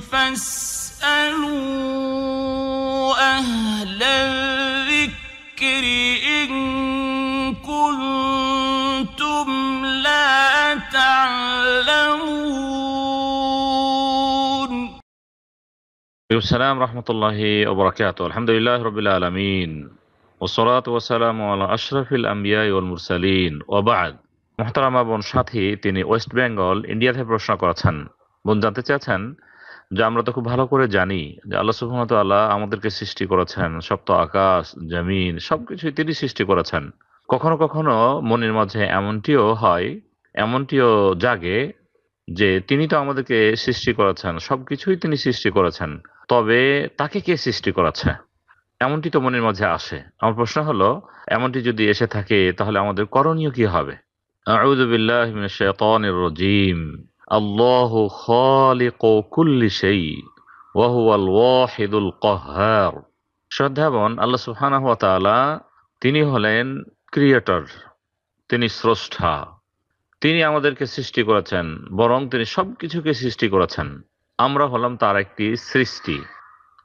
فاسألوا أهل الذكر إن كنتم لا تعلمون السلام ورحمة الله وبركاته الحمد لله رب العالمين والصلاة والسلام على أشرف الأنبياء والمرسلين وبعد محترمة বোন সাথী তিনি ওয়েস্ট বেঙ্গল ইন্ডিয়া থেকে প্রশ্ন করেছেন বোন জানতে চেয়েছেন যা আমরা তো খুব ভালো করে জানি যে আল্লাহ সুহাম আল্লাহ আমাদেরকে সৃষ্টি করেছেন সপ্ত আকাশ জমিন সবকিছুই তিনি সৃষ্টি করেছেন কখনো কখনো মনের মাঝে এমনটিও হয় এমনটিও জাগে যে তিনি তো আমাদেরকে সৃষ্টি করেছেন সবকিছুই তিনি সৃষ্টি করেছেন তবে তাকে কে সৃষ্টি করেছে এমনটি তো মনের মাঝে আসে আমার প্রশ্ন হলো এমনটি যদি এসে থাকে তাহলে আমাদের করণীয় কি হবে আউযু বিল্লাহি মিনাশ শাইতানির রাজীম আল্লাহ খালিক কুল্লি সেই ওয়াহুয়াল ওয়াহিদুল কহার শ্রদ্ধাবন আল্লাহ সুবহানাহু ওয়া তাআলা তিনি হলেন ক্রিয়েটর তিনি স্রষ্টা তিনি আমাদেরকে সৃষ্টি করেছেন বরং তিনি সব কিছুকে সৃষ্টি করেছেন আমরা হলাম তার একটি সৃষ্টি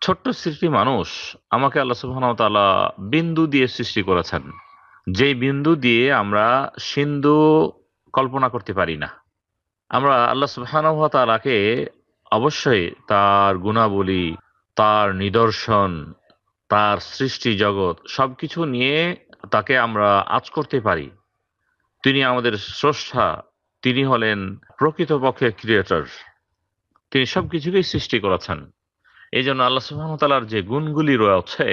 ছোট্ট সৃষ্টি মানুষ আমাকে আল্লাহ সুবহানাহু ওয়া তাআলা বিন্দু দিয়ে সৃষ্টি করেছেন যেই বিন্দু দিয়ে আমরা সিন্ধু কল্পনা করতে পারি না আমরা আল্লাহ সুবাহানহতালাকে অবশ্যই তার গুণাবলী তার নিদর্শন তার সৃষ্টি জগৎ সব কিছু নিয়ে তাকে আমরা আজ করতে পারি তিনি আমাদের স্রষ্টা তিনি হলেন প্রকৃতপক্ষে ক্রিয়েটার তিনি সব কিছুকেই সৃষ্টি করেছেন এই জন্য আল্লাহ সুহামতালার যে গুণগুলি রয়েছে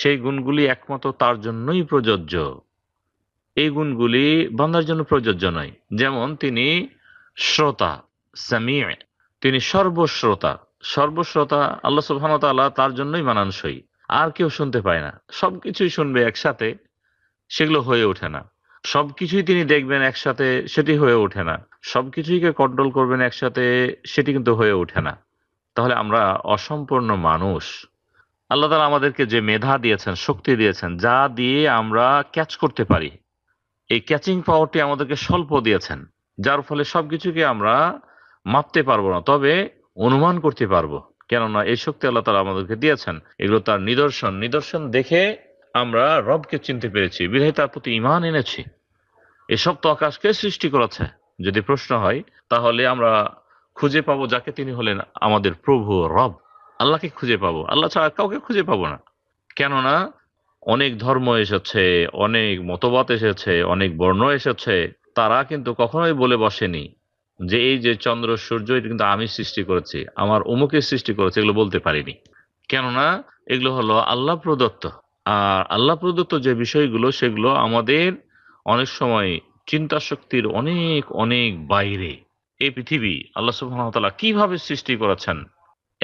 সেই গুণগুলি একমাত্র তার জন্যই প্রযোজ্য এই গুণগুলি বন্ধার জন্য প্রযোজ্য নয় যেমন তিনি শ্রোতা সামিয়ে তিনি সর্বশ্রোতা সর্বশ্রোতা আল্লাহ সুবহান তাল্লাহ তার জন্যই মানানসই আর কেউ শুনতে পায় না সব কিছুই শুনবে একসাথে সেগুলো হয়ে ওঠে না সব কিছুই তিনি দেখবেন একসাথে সেটি হয়ে ওঠে না সব কিছুইকে কন্ট্রোল করবেন একসাথে সেটি কিন্তু হয়ে ওঠে না তাহলে আমরা অসম্পূর্ণ মানুষ আল্লাহ তালা আমাদেরকে যে মেধা দিয়েছেন শক্তি দিয়েছেন যা দিয়ে আমরা ক্যাচ করতে পারি এই ক্যাচিং পাওয়ারটি আমাদেরকে স্বল্প দিয়েছেন যার ফলে সবকিছুকে আমরা মাপতে পারবো না তবে অনুমান করতে পারবো কেননা এই শক্তি আল্লাহ তালা আমাদেরকে দিয়েছেন এগুলো তার নিদর্শন নিদর্শন দেখে আমরা রবকে চিনতে পেরেছি বিধায় তার প্রতি ইমান এনেছি এসব তো আকাশকে সৃষ্টি করেছে যদি প্রশ্ন হয় তাহলে আমরা খুঁজে পাবো যাকে তিনি হলেন আমাদের প্রভু রব আল্লাহকে খুঁজে পাবো আল্লাহ ছাড়া কাউকে খুঁজে পাবো না কেননা অনেক ধর্ম এসেছে অনেক মতবাদ এসেছে অনেক বর্ণ এসেছে তারা কিন্তু কখনোই বলে বসেনি যে এই যে চন্দ্র সূর্য এটা কিন্তু আমি সৃষ্টি করেছি আমার অমুকের সৃষ্টি করেছে এগুলো বলতে পারিনি কেননা এগুলো হলো আল্লাহ প্রদত্ত আর আল্লাহ প্রদত্ত যে বিষয়গুলো সেগুলো আমাদের অনেক সময় চিন্তা শক্তির অনেক অনেক বাইরে এই পৃথিবী আল্লাহ সুবাহতালা কিভাবে সৃষ্টি করেছেন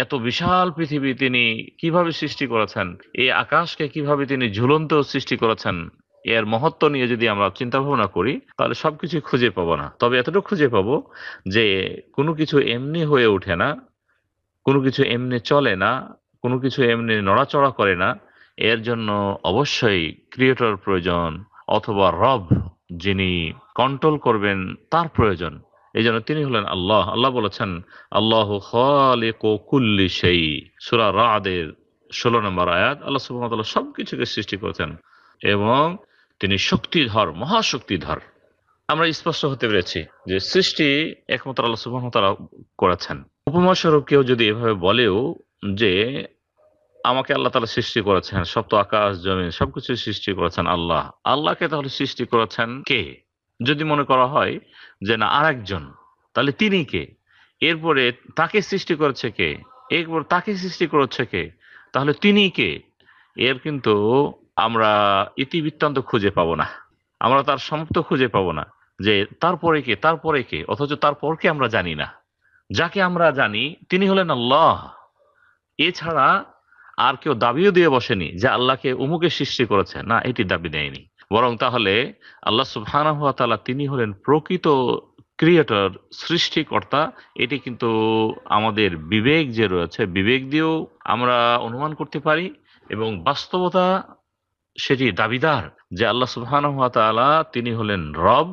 এত বিশাল পৃথিবী তিনি কিভাবে সৃষ্টি করেছেন এই আকাশকে কিভাবে তিনি ঝুলন্ত সৃষ্টি করেছেন এর মহত্ব নিয়ে যদি আমরা চিন্তা ভাবনা করি তাহলে সবকিছু খুঁজে পাবো না তবে এতটুকু খুঁজে পাবো যে কোনো কিছু এমনি হয়ে ওঠে না কোনো কিছু এমনি চলে না কোনো কিছু এমনি নড়াচড়া করে না এর জন্য অবশ্যই ক্রিয়েটর প্রয়োজন অথবা রব যিনি কন্ট্রোল করবেন তার প্রয়োজন এই জন্য তিনি হলেন আল্লাহ আল্লাহ বলেছেন আল্লাহ কুল্লি সেই সুরা রাদের ষোলো নম্বর আয়াত আল্লাহ সুবাহতাল্লাহ সব কিছুকে সৃষ্টি করেছেন এবং তিনি শক্তিধর মহাশক্তিধর আমরা স্পষ্ট হতে পেরেছি যে সৃষ্টি একমাত্র আল্লাহ সুবাহ তারা করেছেন উপমাস্বরূপ কেউ যদি এভাবে বলেও যে আমাকে আল্লাহ তালা সৃষ্টি করেছেন সপ্ত আকাশ জমিন সবকিছু সৃষ্টি করেছেন আল্লাহ আল্লাহকে তাহলে সৃষ্টি করেছেন কে যদি মনে করা হয় যে না আর একজন তাহলে তিনি কে এরপরে তাকে সৃষ্টি করেছে কে এরপর তাকে সৃষ্টি করেছে কে তাহলে তিনি কে এর কিন্তু আমরা ইতিবৃত্তান্ত খুঁজে পাবো না আমরা তার সমাপ্ত খুঁজে পাবো না যে তারপরে কে তারপরে কে অথচ তারপরকে আমরা জানি না যাকে আমরা জানি তিনি হলেন আল্লাহ এছাড়া আর কেউ দাবিও দিয়ে বসেনি যে আল্লাহকে উমুকে সৃষ্টি করেছে না এটি দাবি দেয়নি বরং তাহলে আল্লাহ সুবাহানহাতালা তিনি হলেন প্রকৃত ক্রিয়েটর সৃষ্টিকর্তা এটি কিন্তু আমাদের বিবেক যে রয়েছে বিবেক দিয়েও আমরা অনুমান করতে পারি এবং বাস্তবতা সেটি দাবিদার যে আল্লাহ সুবহান তিনি হলেন রব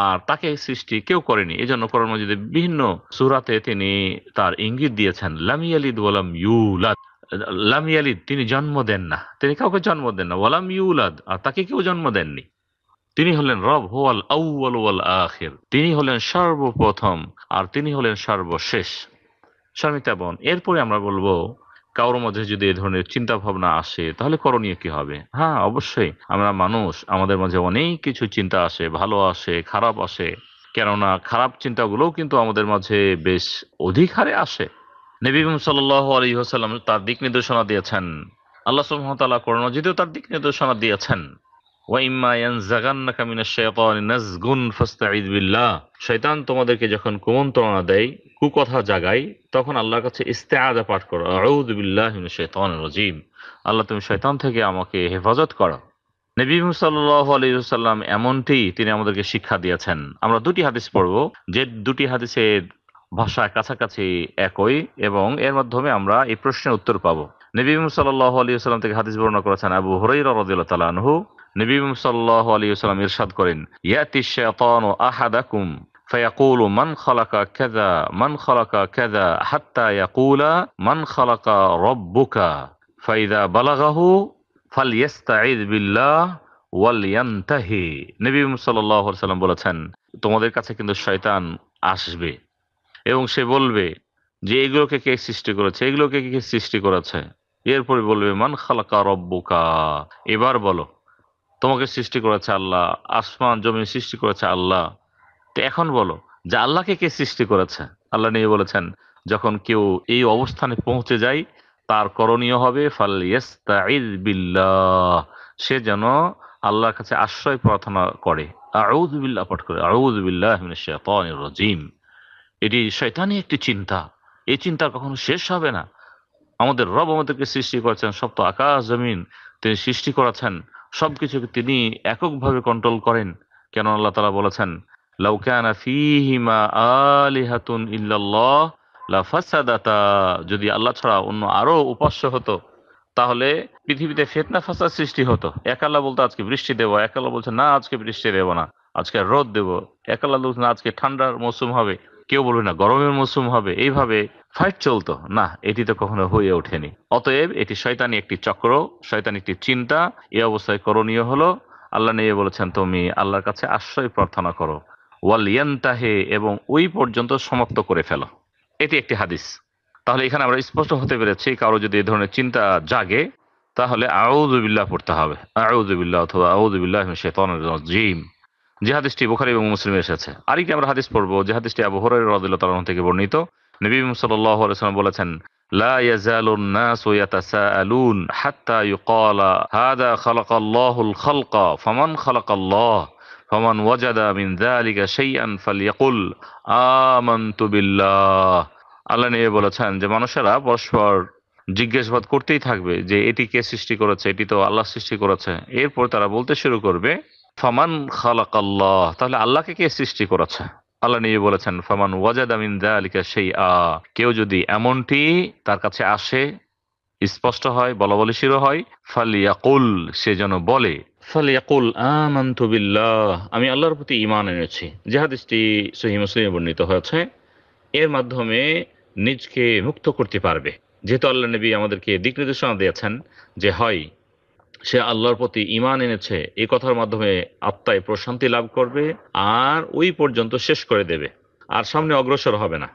আর তাকে সৃষ্টি কেউ করেনি এই জন্য করোনা মজিদে বিভিন্ন সুরাতে তিনি তার ইঙ্গিত দিয়েছেন লামিয়ালিদ ওয়ালাম ইউলাদ লামিয়ালিদ তিনি জন্ম দেন না তিনি কাউকে জন্ম দেন না ওয়ালাম ইউলাদ আর তাকে কেউ জন্ম দেননি তিনি হলেন রব হোয়াল আউ্ল ওয়াল আখের তিনি হলেন সর্বপ্রথম আর তিনি হলেন সর্বশেষ সমিতা বোন এরপরে আমরা বলবো কারোর মধ্যে যদি এ ধরনের চিন্তা ভাবনা আসে তাহলে করণীয় কি হবে হ্যাঁ অবশ্যই আমরা মানুষ আমাদের মাঝে অনেক কিছু চিন্তা আসে ভালো আসে খারাপ আসে কেননা খারাপ চিন্তাগুলোও কিন্তু আমাদের মাঝে বেশ অধিক হারে আসে নবীম সাল আলী হাসাল্লাম তার দিক নির্দেশনা দিয়েছেন আল্লাহ সুহামতাল্লাহ করোনা যদিও তার দিক নির্দেশনা দিয়েছেন শৈতান তোমাদেরকে যখন কুমন্ত্রণা দেয় কুকথা জাগায় তখন আল্লাহর কাছে ইস্তেআদা পাঠ করো আল্লাহ তুমি শৈতান থেকে আমাকে হেফাজত করো নবীম সাল্লাহ আলাইসাল্লাম এমনটি তিনি আমাদেরকে শিক্ষা দিয়েছেন আমরা দুটি হাদিস পড়ব যে দুটি হাদিসের ভাষা কাছাকাছি একই এবং এর মাধ্যমে আমরা এই প্রশ্নের উত্তর পাবো নবী সাল্লাহ আলী সাল্লাম থেকে হাদিস বর্ণনা করেছেন আবু হরাই রদিল্লা তালানহু নবী সাল্লাহ আলী সাল্লাম ইরশাদ করেন ইয়াতি শেতন আহাদাকুম فيقول من خلق كذا من خلق كذا حتى يقول من خلق ربك فإذا بلغه فليستعذ بالله ওয়ালিয়ান্তাহি নবী সাল্লাহ সাল্লাম বলেছেন তোমাদের কাছে কিন্তু শয়তান আসবে এবং সে বলবে যে এগুলোকে কে সৃষ্টি করেছে এগুলোকে কে সৃষ্টি করেছে এরপরে বলবে মান খালাকা রব্বুকা এবার বলো তোমাকে সৃষ্টি করেছে আল্লাহ আসমান জমিন সৃষ্টি করেছে আল্লাহ তো এখন বলো যে আল্লাহকে কে সৃষ্টি করেছে আল্লাহ নিয়ে বলেছেন যখন কেউ এই অবস্থানে পৌঁছে যায় তার করণীয় হবে ফাল বিল্লাহ সে যেন আল্লাহর কাছে আশ্রয় প্রার্থনা করে আউজবিল্লা পাঠ করে আউজবিল্লাহ রজিম এটি শৈতানই একটি চিন্তা এই চিন্তা কখনো শেষ হবে না আমাদের রব আমাদেরকে সৃষ্টি করেছেন সপ্ত আকাশ জমিন তিনি সৃষ্টি করেছেন সবকিছুকে তিনি এককভাবে কন্ট্রোল করেন কেন আল্লাহ তালা বলেছেন লাউকানা ফিহিমা আলিহাতুন ইল্লাল্লাহ লাফাসাদাতা যদি আল্লাহ ছাড়া অন্য আরো উপাস্য হতো তাহলে পৃথিবীতে ফেতনা ফাসাদ সৃষ্টি হতো এক আল্লাহ বলতে আজকে বৃষ্টি দেবো এক আল্লাহ বলছে না আজকে বৃষ্টি দেবো না আজকে রোদ দেবো এক আল্লাহ বলছে না আজকে ঠান্ডার মৌসুম হবে কেউ বলবে না গরমের মৌসুম হবে এইভাবে ফাইট চলতো না এটি তো কখনো হয়ে ওঠেনি অতএব এটি শয়তানি একটি চক্র শয়তানি একটি চিন্তা এ অবস্থায় করণীয় হলো আল্লাহ নিয়ে বলেছেন তুমি আল্লাহর কাছে আশ্রয় প্রার্থনা করো ওয়াল ইয়ান্তাহে এবং ওই পর্যন্ত সমাপ্ত করে ফেলো এটি একটি হাদিস তাহলে এখানে আমরা স্পষ্ট হতে পেরেছি কারো যদি এই ধরনের চিন্তা জাগে তাহলে আউজুবিল্লাহ পড়তে হবে আউজুবিল্লাহ অথবা আউজুবিল্লাহ শেতন জিম যে হাদিসটি বোখারি এবং মুসলিমে এসেছে আরেকটি আমরা হাদিস পড়বো যে হাদিসটি আবু রদুল্লাহ তালন থেকে বর্ণিত নবী সাল্লাহ বলেছেন লা খালকা ওয়াজাদা মিন নিয়ে বলেছেন যে মানুষেরা পরস্পর জিজ্ঞাসাবাদ করতেই থাকবে যে এটি কে সৃষ্টি করেছে এটি তো আল্লাহ সৃষ্টি করেছে এরপর তারা বলতে শুরু করবে ফমান খালাক আল্লাহ তাহলে আল্লাহকে কে সৃষ্টি করেছে আল্লাহ নিয়ে বলেছেন ফমান ওয়াজাদামিন আলিকা সেই আ কেউ যদি এমনটি তার কাছে আসে স্পষ্ট হয় বলাবলিশিরও হয় ফালিয়াকুল সে যেন বলে ফালিয়াকুল আমান্তু বিল্লাহ আমি আল্লাহর প্রতি ইমান এনেছি জেহাদিসটি সহি মুসলিমে বর্ণিত হয়েছে এর মাধ্যমে নিজকে মুক্ত করতে পারবে যেহেতু আল্লাহ নবী আমাদেরকে দিক নির্দেশনা দিয়েছেন যে হয় সে আল্লাহর প্রতি ইমান এনেছে এ কথার মাধ্যমে আত্মায় প্রশান্তি লাভ করবে আর ওই পর্যন্ত শেষ করে দেবে আর সামনে অগ্রসর হবে না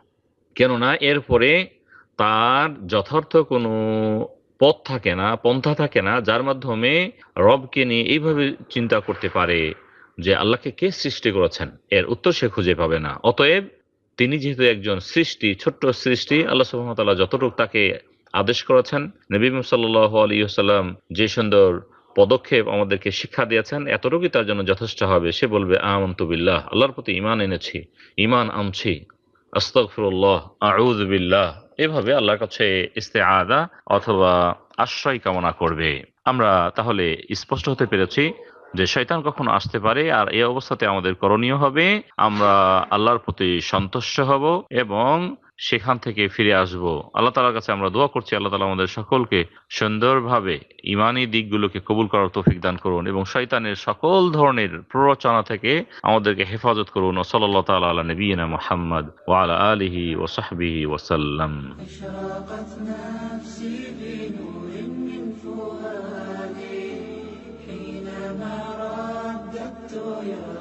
কেননা এরপরে তার যথার্থ কোনো পথ থাকে না পন্থা থাকে না যার মাধ্যমে রবকে নিয়ে এইভাবে চিন্তা করতে পারে যে আল্লাহকে কে সৃষ্টি করেছেন এর উত্তর সে খুঁজে পাবে না অতএব তিনি যেহেতু একজন সৃষ্টি ছোট্ট সৃষ্টি আল্লাহ সুহামতাল্লাহ যতটুকু তাকে আদেশ করেছেন নবী সাল্লাহ আলী সাল্লাম যে সুন্দর পদক্ষেপ আমাদেরকে শিক্ষা দিয়েছেন এতটুকুই তার জন্য যথেষ্ট হবে সে বলবে আমন্তবিল্লাহ আল্লাহর প্রতি ইমান এনেছি ইমান আনছি আস্তফরুল্লাহ আউজবিল্লাহ এভাবে আল্লাহর কাছে ইস্তে আদা অথবা আশ্রয় কামনা করবে আমরা তাহলে স্পষ্ট হতে পেরেছি যে শয়তান কখন আসতে পারে আর এই অবস্থাতে আমাদের করণীয় হবে আমরা আল্লাহর প্রতি সন্তুষ্ট হব এবং সেখান থেকে ফিরে আসব আল্লাহ তালার কাছে আমরা দোয়া করছি আল্লাহ তালা আমাদের সকলকে সুন্দরভাবে ইমানি দিকগুলোকে কবুল করার তৌফিক দান করুন এবং শৈতানের সকল ধরনের প্ররোচনা থেকে আমাদেরকে হেফাজত করুন ও সাল্লাহ তালা আলা নবীনা মোহাম্মদ ওয়ালা আলহি ও সাহবিহি ওসাল্লাম Oh, yeah.